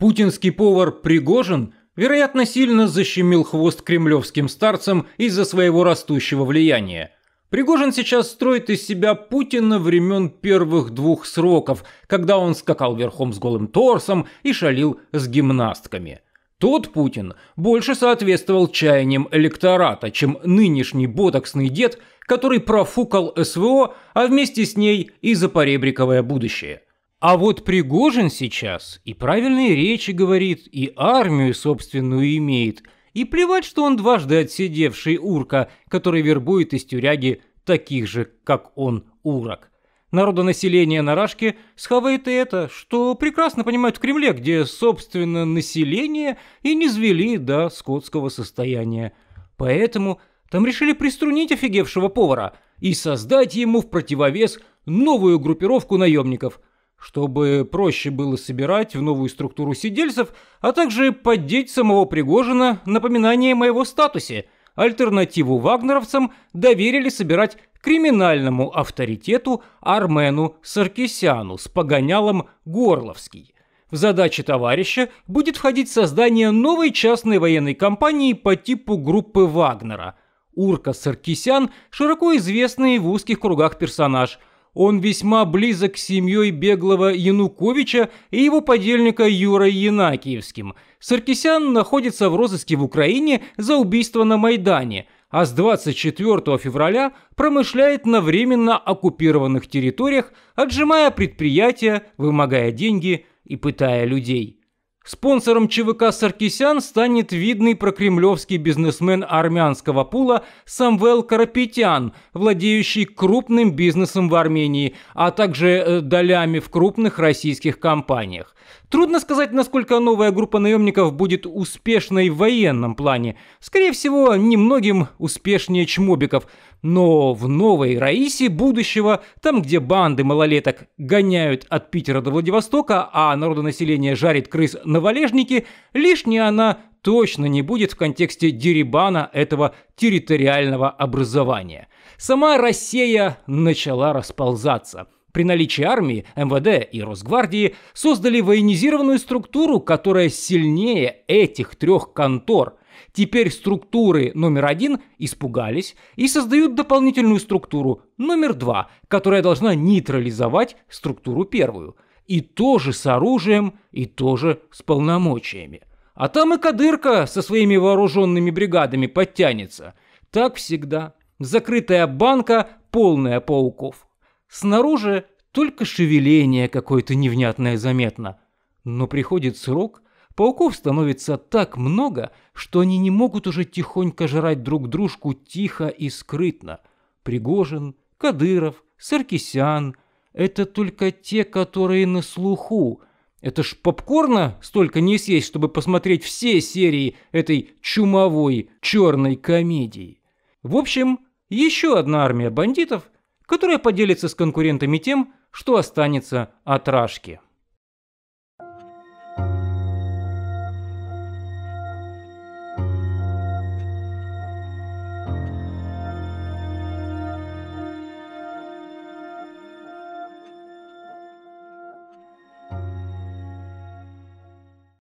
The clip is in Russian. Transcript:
Путинский повар Пригожин, вероятно, сильно защемил хвост кремлевским старцам из-за своего растущего влияния. Пригожин сейчас строит из себя Путина времен первых двух сроков, когда он скакал верхом с голым торсом и шалил с гимнастками. Тот Путин больше соответствовал чаяниям электората, чем нынешний ботоксный дед, который профукал СВО, а вместе с ней и запоребриковое будущее – а вот Пригожин сейчас и правильные речи говорит, и армию собственную имеет, и плевать, что он дважды отсидевший урка, который вербует из тюряги таких же, как он, урок. Народонаселение на Рашке схавает и это, что прекрасно понимают в Кремле, где, собственно, население и не звели до скотского состояния. Поэтому там решили приструнить офигевшего повара и создать ему в противовес новую группировку наемников – чтобы проще было собирать в новую структуру сидельцев, а также поддеть самого Пригожина напоминание о моего статусе. Альтернативу вагнеровцам доверили собирать криминальному авторитету Армену Саркисяну с погонялом Горловский. В задачи товарища будет входить создание новой частной военной компании по типу группы Вагнера. Урка Саркисян – широко известный в узких кругах персонаж – он весьма близок с семьей беглого Януковича и его подельника Юрой Янакиевским. Саркисян находится в розыске в Украине за убийство на Майдане, а с 24 февраля промышляет на временно оккупированных территориях, отжимая предприятия, вымогая деньги и пытая людей. Спонсором ЧВК «Саркисян» станет видный прокремлевский бизнесмен армянского пула Самвел Карапетян, владеющий крупным бизнесом в Армении, а также э, долями в крупных российских компаниях. Трудно сказать, насколько новая группа наемников будет успешной в военном плане. Скорее всего, немногим успешнее чмобиков. Но в новой Раисе будущего, там где банды малолеток гоняют от Питера до Владивостока, а народонаселение жарит крыс на валежнике, лишняя она точно не будет в контексте дерибана этого территориального образования. Сама Россия начала расползаться. При наличии армии, МВД и Росгвардии создали военизированную структуру, которая сильнее этих трех контор. Теперь структуры номер один испугались и создают дополнительную структуру номер два, которая должна нейтрализовать структуру первую – и тоже с оружием, и тоже с полномочиями. А там и Кадырка со своими вооруженными бригадами подтянется. Так всегда. Закрытая банка, полная пауков. Снаружи только шевеление какое-то невнятное заметно. Но приходит срок, пауков становится так много, что они не могут уже тихонько жрать друг дружку тихо и скрытно. Пригожин, Кадыров, Саркисян – это только те, которые на слуху. Это ж попкорна столько не съесть, чтобы посмотреть все серии этой чумовой черной комедии. В общем, еще одна армия бандитов, которая поделится с конкурентами тем, что останется от Рашки.